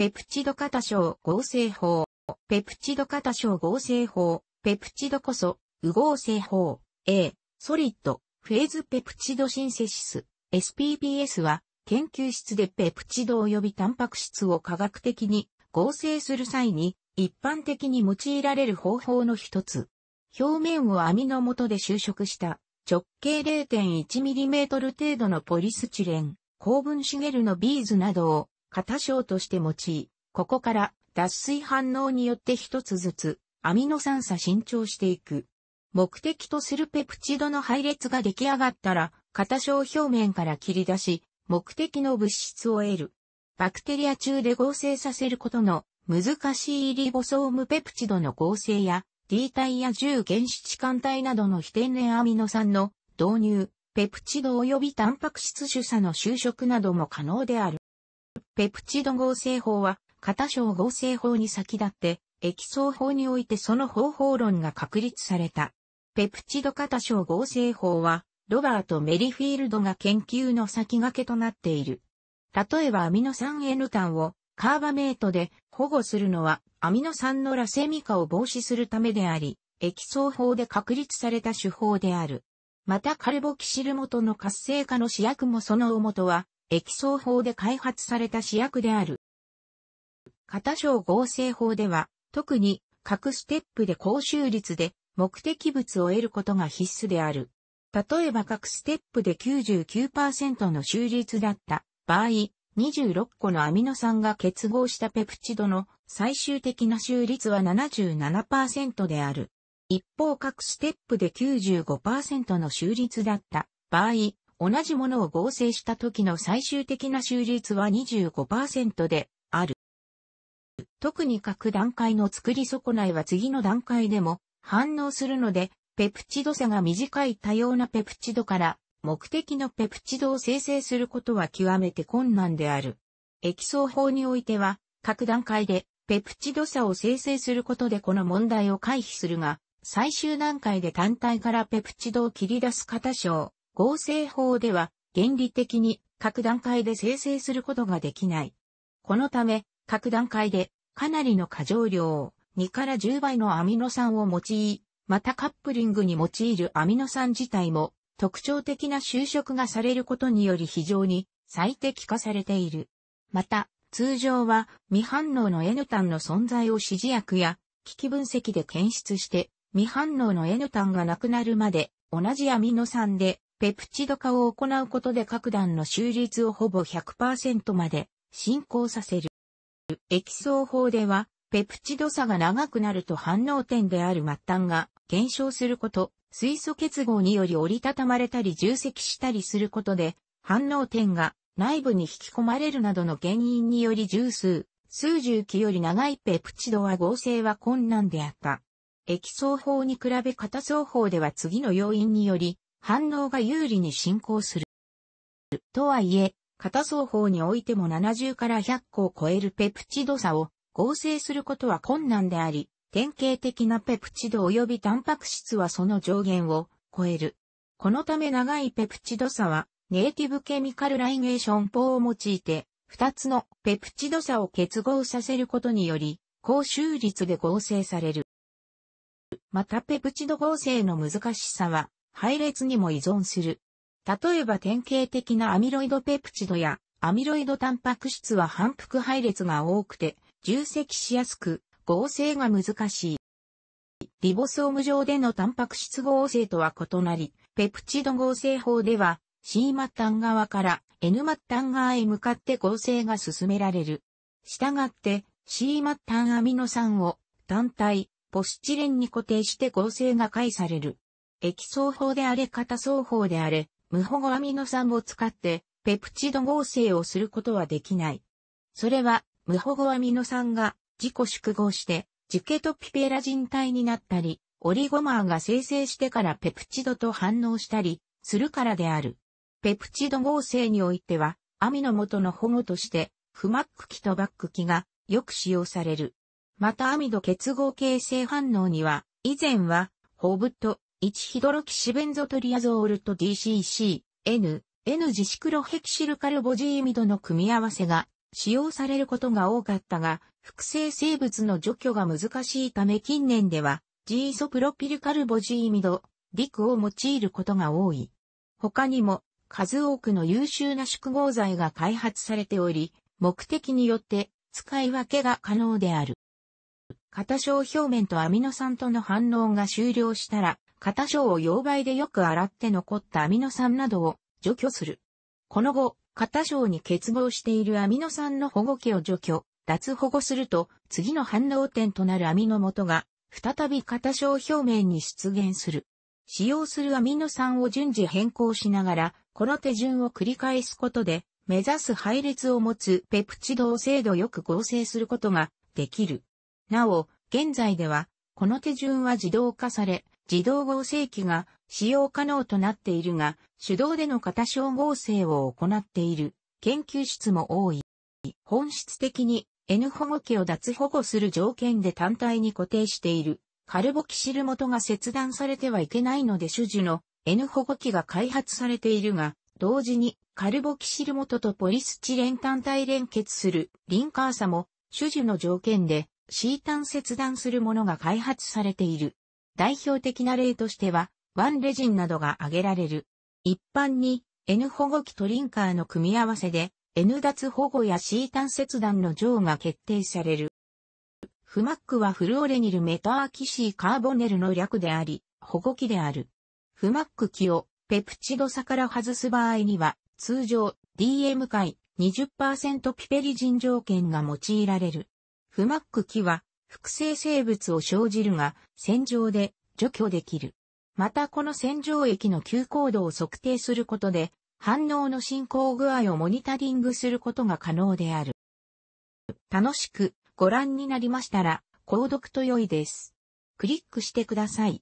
ペプチド型症合成法、ペプチド型症合成法、ペプチドこそ、右合成法、A、ソリッド、フェーズペプチドシンセシス、SPPS は、研究室でペプチド及びタンパク質を科学的に合成する際に、一般的に用いられる方法の一つ。表面を網の元で収縮した直径 0.1mm 程度のポリスチレン、高分ゲルのビーズなどを型小として用い、ここから脱水反応によって一つずつアミノ酸差伸長していく。目的とするペプチドの配列が出来上がったら、型小表面から切り出し、目的の物質を得る。バクテリア中で合成させることの難しいリボソームペプチドの合成や D 体や重原子置換体などの非天然アミノ酸の導入、ペプチド及びタンパク質主査の就職なども可能である。ペプチド合成法は、型小合成法に先立って、液層法においてその方法論が確立された。ペプチド型小合成法は、ロバート・メリフィールドが研究の先駆けとなっている。例えばアミノ酸 N 炭をカーバメートで保護するのはアミノ酸のラセミ化を防止するためであり、液層法で確立された手法である。またカルボキシル元の活性化の試薬もそのおもとは液層法で開発された試薬である。型小合成法では、特に各ステップで高収率で目的物を得ることが必須である。例えば各ステップで99%の収率だった場合、26個のアミノ酸が結合したペプチドの最終的な収率は77%である。一方各ステップで95%の収率だった場合、同じものを合成した時の最終的な収率は25%である。特に各段階の作り損ないは次の段階でも反応するので、ペプチド差が短い多様なペプチドから目的のペプチドを生成することは極めて困難である。液層法においては、各段階でペプチド差を生成することでこの問題を回避するが、最終段階で単体からペプチドを切り出す型多症合成法では原理的に各段階で生成することができない。このため、各段階でかなりの過剰量を2から10倍のアミノ酸を用い、またカップリングに用いるアミノ酸自体も特徴的な収縮がされることにより非常に最適化されている。また、通常は未反応の N 単の存在を指示薬や機器分析で検出して、未反応の N 単がなくなるまで同じアミノ酸でペプチド化を行うことで各段の収率をほぼ100%まで進行させる。液層法では、ペプチド差が長くなると反応点である末端が減少すること、水素結合により折りたたまれたり重積したりすることで、反応点が内部に引き込まれるなどの原因により重数、数十期より長いペプチドは合成は困難であった。液層法に比べ片層法では次の要因により、反応が有利に進行する。とはいえ、片双方においても70から100個を超えるペプチド差を合成することは困難であり、典型的なペプチド及びタンパク質はその上限を超える。このため長いペプチド差は、ネイティブケミカルライゲーション法を用いて、2つのペプチド差を結合させることにより、高収率で合成される。またペプチド合成の難しさは、配列にも依存する。例えば典型的なアミロイドペプチドやアミロイドタンパク質は反復配列が多くて、重積しやすく、合成が難しい。リボソーム上でのタンパク質合成とは異なり、ペプチド合成法では C 末端側から N 末端側へ向かって合成が進められる。したがって C 末端アミノ酸を単体、ポスチレンに固定して合成が解される。液相法であれ型相法であれ、無保護アミノ酸を使って、ペプチド合成をすることはできない。それは、無保護アミノ酸が自己縮合して、ジケトピペラ人体になったり、オリゴマーが生成してからペプチドと反応したり、するからである。ペプチド合成においては、アミノ元の保護として、フマック機とバック機がよく使用される。またアミド結合形成反応には、以前は、ホブと1ヒドロキシベンゾトリアゾールと DCC、N、N ジシクロヘキシルカルボジーミドの組み合わせが使用されることが多かったが、複製生物の除去が難しいため近年では、ジーソプロピルカルボジーミド、リクを用いることが多い。他にも、数多くの優秀な宿合剤が開発されており、目的によって使い分けが可能である。片小表面とアミノ酸との反応が終了したら、片小を溶媒でよく洗って残ったアミノ酸などを除去する。この後、片小に結合しているアミノ酸の保護器を除去、脱保護すると、次の反応点となるアミノ元が、再び片小表面に出現する。使用するアミノ酸を順次変更しながら、この手順を繰り返すことで、目指す配列を持つペプチドを精度よく合成することができる。なお、現在では、この手順は自動化され、自動合成機が使用可能となっているが、手動での型小合成を行っている研究室も多い。本質的に N 保護器を脱保護する条件で単体に固定しているカルボキシル元が切断されてはいけないので主樹の N 保護器が開発されているが、同時にカルボキシル元とポリスチレン単体連結するリンカーサも主樹の条件で C 単切断するものが開発されている。代表的な例としては、ワンレジンなどが挙げられる。一般に N 保護器とリンカーの組み合わせで N 脱保護や C 単切断の上が決定される。フマックはフルオレニルメタアキシーカーボネルの略であり、保護器である。フマック器をペプチド差から外す場合には、通常 DM 回20%ピペリジン条件が用いられる。フマック器は複製生物を生じるが、洗浄で除去できる。またこの洗浄液の急行度を測定することで、反応の進行具合をモニタリングすることが可能である。楽しくご覧になりましたら、購読と良いです。クリックしてください。